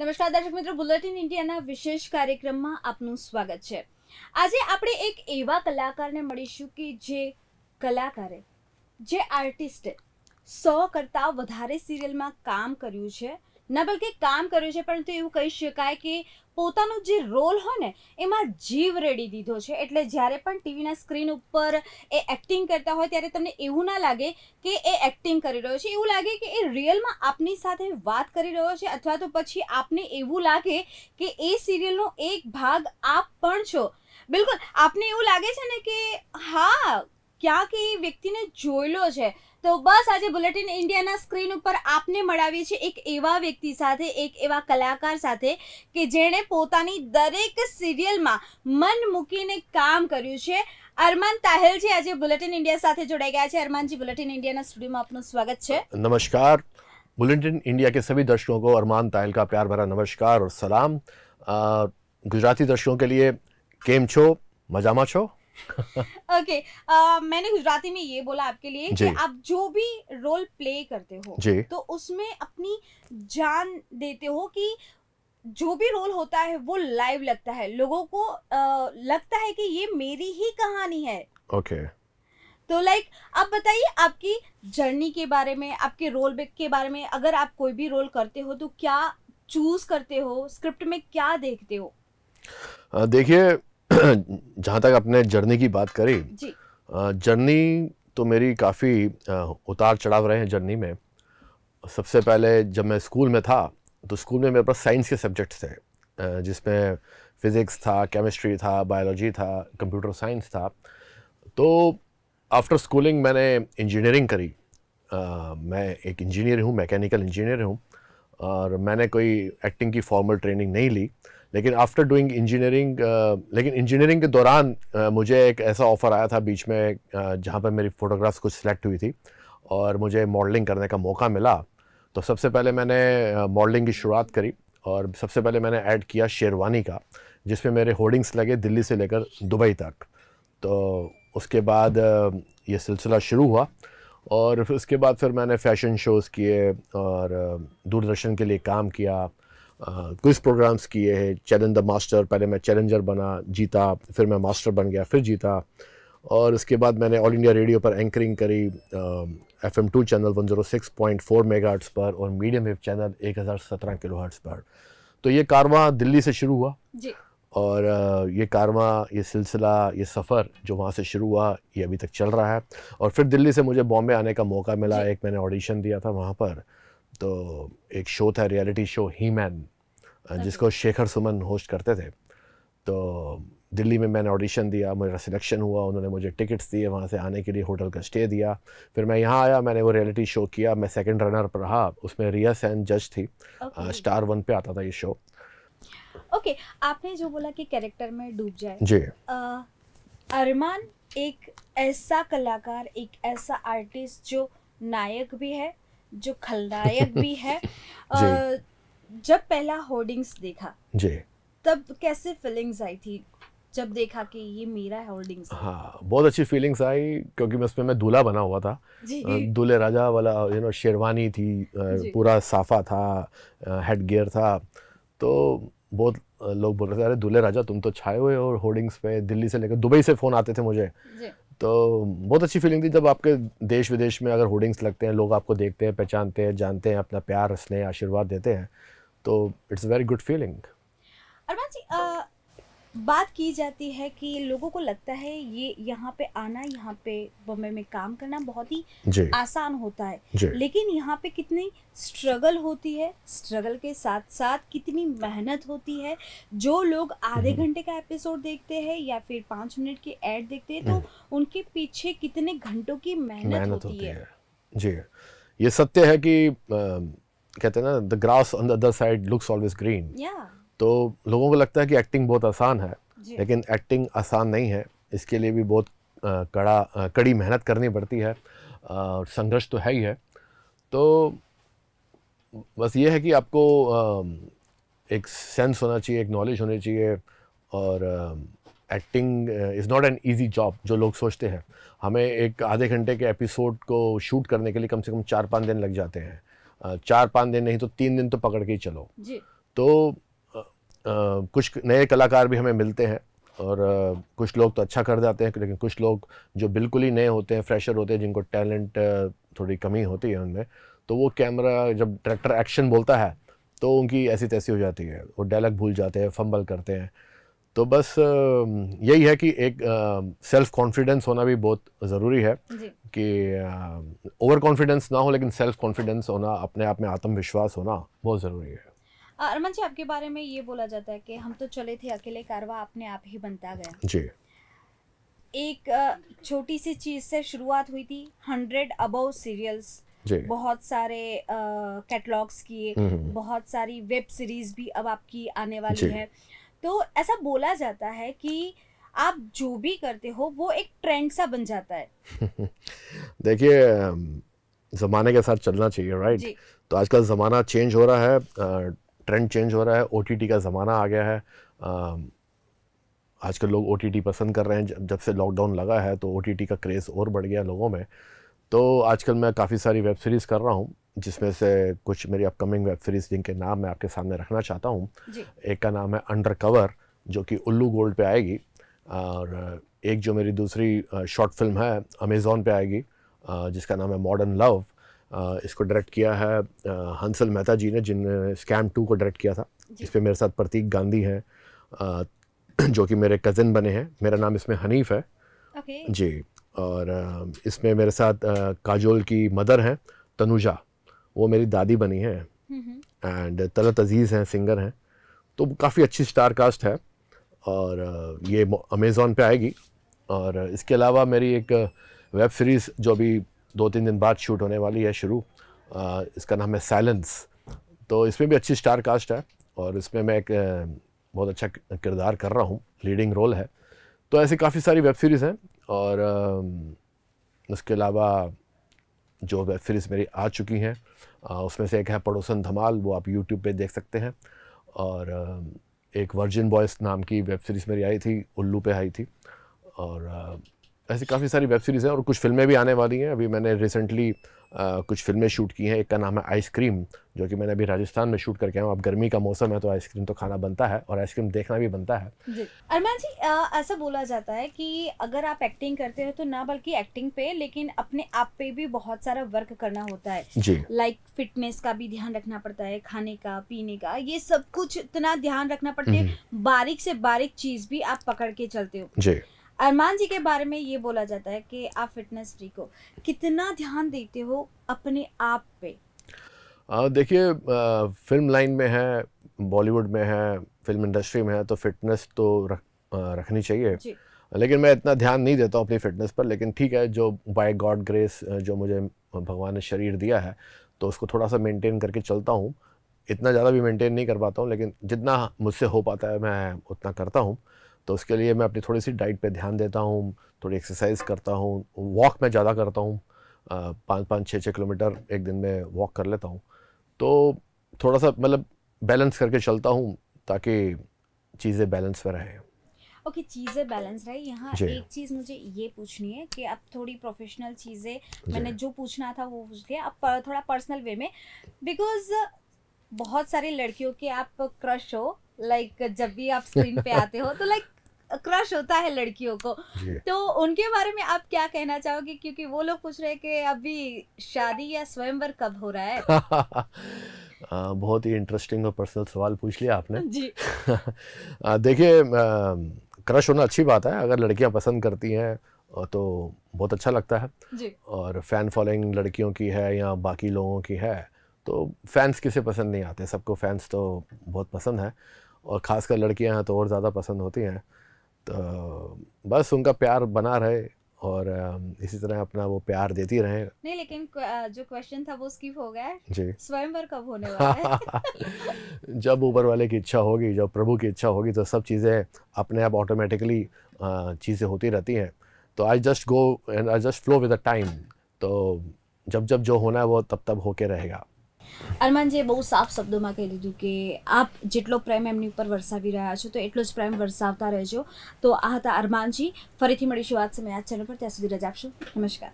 નમસ્કાર દર્શક મિત્રો બુલેટિન ઇન્ડિયાના વિશેષ કાર્યક્રમમાં આપનું સ્વાગત છે આજે આપણે એક એવા કલાકારને મળીશું કે જે કલાકારે જે આર્ટિસ્ટે સો કરતાં વધારે સિરિયલમાં કામ કર્યું છે ન બલકે કામ કર્યું છે પરંતુ એવું કહી શકાય કે પોતાનો જે રોલ હોય ને એમાં જીવ રેડી દીધો છે એટલે જ્યારે પણ ટીવીના સ્ક્રીન ઉપર એ એક્ટિંગ કરતા હોય ત્યારે તમને એવું ના લાગે કે એ એક્ટિંગ કરી રહ્યો છે એવું લાગે કે એ રિયલમાં આપની સાથે વાત કરી રહ્યો છે અથવા તો પછી આપને એવું લાગે કે એ સિરિયલનો એક ભાગ આપ પણ છો બિલકુલ આપને એવું લાગે છે ને કે હા ક્યાં કે એ વ્યક્તિને જોયેલો છે તો બસ આજે બુલેટિન ઇન્ડિયાના સ્ક્રીન ઉપર આપને મળાવીએ છીએ એક એવા વ્યક્તિ સાથે એક એવા કલાકાર સાથે કે જેણે પોતાની દરેક સિરિયલમાં મન મૂકીને કામ કર્યું છે અરમાન તાહેલ છે આજે બુલેટિન ઇન્ડિયા સાથે જોડાઈ ગયા છે અરમાનજી બુલેટિન ઇન્ડિયાના સ્ટુડિયોમાં આપનું સ્વાગત છે નમસ્કાર बुलेटिन इंडिया के सभी दर्शकों को अरमान ताहिल का प्यार भरा नमस्कार और सलाम आ, गुजराती दर्शकों के लिए केम छो मजामा छो ओके uh, मैंने गुजराती में ये बोला आपके लिए कि आप जो भी रोल प्ले करते हो तो उसमें अपनी जान देते हो कि जो भी रोल होता है वो लाइव लगता है लोगों को आ, uh, लगता है कि ये मेरी ही कहानी है ओके okay. तो लाइक आप बताइए आपकी जर्नी के बारे में आपके रोल के बारे में अगर आप कोई भी रोल करते हो तो क्या चूज करते हो स्क्रिप्ट में क्या देखते हो uh, देखिए जहाँ तक आपने जर्नी की बात करी जर्नी तो मेरी काफ़ी उतार चढ़ाव रहे हैं जर्नी में सबसे पहले जब मैं स्कूल में था तो स्कूल में मेरे पास साइंस के सब्जेक्ट्स थे जिसमें फ़िज़िक्स था केमिस्ट्री था बायोलॉजी था कंप्यूटर साइंस था तो आफ्टर स्कूलिंग मैंने इंजीनियरिंग करी आ, मैं एक इंजीनियर हूँ मैकेनिकल इंजीनियर हूँ और मैंने कोई एक्टिंग की फॉर्मल ट्रेनिंग नहीं ली लेकिन आफ्टर डूइंग इंजीनियरिंग लेकिन इंजीनियरिंग के दौरान uh, मुझे एक ऐसा ऑफ़र आया था बीच में uh, जहाँ पर मेरी फ़ोटोग्राफ्स कुछ सिलेक्ट हुई थी और मुझे मॉडलिंग करने का मौका मिला तो सबसे पहले मैंने मॉडलिंग uh, की शुरुआत करी और सबसे पहले मैंने ऐड किया शेरवानी का जिसमें मेरे होर्डिंग्स लगे दिल्ली से लेकर दुबई तक तो उसके बाद uh, ये सिलसिला शुरू हुआ और फिर उसके बाद फिर मैंने फ़ैशन शोज़ किए और uh, दूरदर्शन के लिए काम किया क्विज प्रोग्राम्स किए हैं चैलेंज द मास्टर पहले मैं चैलेंजर बना जीता फिर मैं मास्टर बन गया फिर जीता और उसके बाद मैंने ऑल इंडिया रेडियो पर एंकरिंग करी F M two channel one zero six point four megahertz पर और मीडियम वेव चैनल एक हज़ार सत्रह किलो हर्ट्स पर तो ये कारवा दिल्ली से शुरू हुआ जी। और ये कारवा ये सिलसिला ये सफ़र जो वहाँ से शुरू हुआ ये अभी तक चल रहा है और फिर दिल्ली से मुझे बॉम्बे आने का मौका मिला एक मैंने ऑडिशन दिया था वहाँ पर तो एक शो था रियलिटी शो ही मैन हाँ जिसको शेखर सुमन होस्ट करते थे तो दिल्ली में मैंने ऑडिशन दिया मेरा सिलेक्शन हुआ उन्होंने मुझे टिकट्स दिए वहाँ से आने के लिए होटल का स्टे दिया फिर मैं यहाँ आया मैंने वो रियलिटी शो किया मैं सेकंड रनर पर रहा उसमें रिया सैन जज थी हाँ, okay. आ, स्टार वन पे आता था ये शो ओके okay, आपने जो बोला कि कैरेक्टर में डूब जाए जी अरमान एक ऐसा कलाकार एक ऐसा आर्टिस्ट जो नायक भी है जो खलनायक भी है आ, जब पहला होर्डिंग्स देखा जी तब कैसे फीलिंग्स आई थी जब देखा कि ये मेरा होर्डिंग्स हाँ बहुत अच्छी फीलिंग्स आई क्योंकि मैं उसमें मैं दूल्हा बना हुआ था दूल्हे राजा वाला यू नो शेरवानी थी पूरा साफा था हेड गियर था तो बहुत लोग बोल रहे थे अरे दूल्हे राजा तुम तो छाए हुए और होर्डिंग्स पे दिल्ली से लेकर दुबई से फ़ोन आते थे मुझे तो बहुत अच्छी फीलिंग थी जब आपके देश विदेश में अगर होर्डिंग्स लगते हैं लोग आपको देखते हैं पहचानते हैं जानते हैं अपना प्यार स्नेह आशीर्वाद देते हैं तो it's very good feeling Armaan ji आ, बात की जाती है कि लोगों को लगता है ये यहाँ पे आना यहाँ पे बम्बे में काम करना बहुत ही आसान होता है लेकिन यहाँ पे कितनी स्ट्रगल होती है स्ट्रगल के साथ साथ कितनी मेहनत होती है जो लोग आधे हम्म। घंटे का एपिसोड देखते हैं या फिर पाँच मिनट के एड देखते हैं तो हम्म। उनके पीछे कितने घंटों की मेहनत, मेहनत होती, होती है।, है जी ये सत्य है कि आ, कहते हैं ना the grass on the other side looks always green तो लोगों को लगता है कि एक्टिंग बहुत आसान है लेकिन एक्टिंग आसान नहीं है इसके लिए भी बहुत कड़ा कड़ी मेहनत करनी पड़ती है संघर्ष तो है ही है तो बस ये है कि आपको एक सेंस होना चाहिए एक नॉलेज होनी चाहिए और acting is not an easy job जो लोग सोचते हैं हमें एक आधे घंटे के एपिसोड को शूट करने के लिए कम से कम चार पाँच दिन लग जाते हैं चार पाँच दिन नहीं तो तीन दिन तो पकड़ के ही चलो जी। तो आ, आ, कुछ नए कलाकार भी हमें मिलते हैं और आ, कुछ लोग तो अच्छा कर जाते हैं लेकिन कुछ लोग जो बिल्कुल ही नए होते हैं फ्रेशर होते हैं जिनको टैलेंट थोड़ी कमी होती है उनमें तो वो कैमरा जब डायरेक्टर एक्शन बोलता है तो उनकी ऐसी तैसी हो जाती है वो डायलॉग भूल जाते हैं फंबल करते हैं तो बस यही है कि एक सेल्फ कॉन्फिडेंस होना भी बहुत ज़रूरी है कि ओवर कॉन्फिडेंस ना हो लेकिन सेल्फ कॉन्फिडेंस होना अपने आप में आत्मविश्वास होना बहुत ज़रूरी है अरमन जी आपके बारे में ये बोला जाता है कि हम तो चले थे अकेले कारवा अपने आप ही बनता गया जी एक छोटी सी चीज़ से शुरुआत हुई थी हंड्रेड अबव सीरियल्स बहुत सारे कैटलॉग्स किए हम्म। बहुत सारी वेब सीरीज भी अब आपकी आने वाली है तो ऐसा बोला जाता है कि आप जो भी करते हो वो एक ट्रेंड सा बन जाता है देखिए ज़माने के साथ चलना चाहिए राइट तो आजकल ज़माना चेंज हो रहा है ट्रेंड चेंज हो रहा है ओ का ज़माना आ गया है आजकल लोग ओ पसंद कर रहे हैं जब से लॉकडाउन लगा है तो ओ का क्रेज़ और बढ़ गया लोगों में तो आजकल मैं काफ़ी सारी वेब सीरीज़ कर रहा हूँ जिसमें से कुछ मेरी अपकमिंग वेब सीरीज़ जिनके नाम मैं आपके सामने रखना चाहता हूँ एक का नाम है अंडर कवर जो कि उल्लू गोल्ड पे आएगी और एक जो मेरी दूसरी शॉर्ट फिल्म है अमेज़ोन पे आएगी जिसका नाम है मॉडर्न लव इसको डायरेक्ट किया है हंसल मेहता जी ने जिनने स्कैम टू को डायरेक्ट किया था इस पर मेरे साथ प्रतीक गांधी हैं जो कि मेरे कज़न बने हैं मेरा नाम इसमें हनीफ है okay. जी और इसमें मेरे साथ काजोल की मदर हैं तनुजा वो मेरी दादी बनी है एंड तलत अजीज़ हैं सिंगर हैं तो काफ़ी अच्छी स्टार कास्ट है और ये अमेज़ोन पे आएगी और इसके अलावा मेरी एक वेब सीरीज़ जो अभी दो तीन दिन बाद शूट होने वाली है शुरू इसका नाम है साइलेंस तो इसमें भी अच्छी स्टार कास्ट है और इसमें मैं एक बहुत अच्छा किरदार कर रहा हूँ लीडिंग रोल है तो ऐसी काफ़ी सारी वेब सीरीज़ हैं और इसके अलावा जो वेब सीरीज़ मेरी आ चुकी हैं उसमें से एक है पड़ोसन धमाल वो आप यूट्यूब पे देख सकते हैं और एक वर्जिन बॉयस नाम की वेब सीरीज़ मेरी आई थी उल्लू पे आई थी और ऐसी काफ़ी सारी वेब सीरीज़ हैं और कुछ फिल्में भी आने वाली हैं अभी मैंने रिसेंटली कुछ फिल्में शूट की हैं एक का नाम है आइसक्रीम जो कि मैंने अभी राजस्थान में शूट करके आया अब गर्मी का मौसम है तो आइसक्रीम तो खाना बनता है और आइसक्रीम देखना भी बनता है अरमान जी आ, ऐसा बोला जाता है कि अगर आप एक्टिंग करते हो तो ना बल्कि एक्टिंग पे लेकिन अपने आप पे भी बहुत सारा वर्क करना होता है जी लाइक like, फिटनेस का भी ध्यान रखना पड़ता है खाने का पीने का ये सब कुछ इतना ध्यान रखना पड़ता है हम्म। बारीक से बारीक चीज भी आप पकड़ के चलते हो जी अरमान जी के बारे में ये बोला जाता है कि आप फिटनेस फ्री को कितना ध्यान देते हो अपने आप पे देखिए फिल्म लाइन में है बॉलीवुड में है फिल्म इंडस्ट्री में है तो फिटनेस तो रख आ, रखनी चाहिए लेकिन मैं इतना ध्यान नहीं देता हूँ अपनी फिटनेस पर लेकिन ठीक है जो बाय गॉड ग्रेस जो मुझे भगवान ने शरीर दिया है तो उसको थोड़ा सा मेंटेन करके चलता हूँ इतना ज़्यादा भी मेंटेन नहीं कर पाता हूँ लेकिन जितना मुझसे हो पाता है मैं उतना करता हूँ तो उसके लिए मैं अपनी थोड़ी सी डाइट पे ध्यान देता हूँ थोड़ी एक्सरसाइज करता हूँ वॉक मैं ज़्यादा करता हूँ पाँच पाँच छः छः किलोमीटर एक दिन में वॉक कर लेता हूँ तो थोड़ा सा मतलब बैलेंस करके चलता हूँ ताकि चीज़ें बैलेंस में रहें ओके okay, चीज़ें बैलेंस रहे यहाँ एक चीज़ मुझे ये पूछनी है कि अब थोड़ी प्रोफेशनल चीज़ें मैंने जो पूछना था वो पूछ लिया अब थोड़ा पर्सनल वे में बिकॉज बहुत सारी लड़कियों के आप क्रश हो लाइक जब भी आप स्क्रीन पे आते हो तो लाइक क्रश होता है लड़कियों को तो उनके बारे में आप क्या कहना चाहोगे क्योंकि वो लोग पूछ रहे हैं कि अभी शादी या स्वयंवर कब हो रहा है आ, बहुत ही इंटरेस्टिंग और पर्सनल सवाल पूछ लिया आपने जी देखिए क्रश होना अच्छी बात है अगर लड़कियां पसंद करती हैं तो बहुत अच्छा लगता है जी। और फैन फॉलोइंग लड़कियों की है या बाकी लोगों की है तो फैंस किसे पसंद नहीं आते सबको फैंस तो बहुत पसंद है और ख़ासकर लड़कियां हैं तो और ज़्यादा पसंद होती हैं तो बस उनका प्यार बना रहे और इसी तरह अपना वो प्यार देती रहे नहीं लेकिन जो क्वेश्चन था वो स्किप हो गया जी स्वयंवर कब होने वाला है जब ऊपर वाले की इच्छा होगी जब प्रभु की इच्छा होगी तो सब चीज़ें अपने आप ऑटोमेटिकली चीज़ें होती रहती हैं तो I just go and I just flow with the time तो जब जब जो होना है वो तब तब होके रहेगा અરમાનજીએ બહુ સાફ શબ્દોમાં કહી દીધું કે આપ જેટલો પ્રેમ એમની ઉપર વરસાવી રહ્યા છો તો એટલો જ પ્રેમ વરસાવતા રહેજો તો આ હતા અરમાનજી ફરીથી મળીશું આજ સમય આ ચેનલ પર ત્યાં સુધી રજા આપશો નમસ્કાર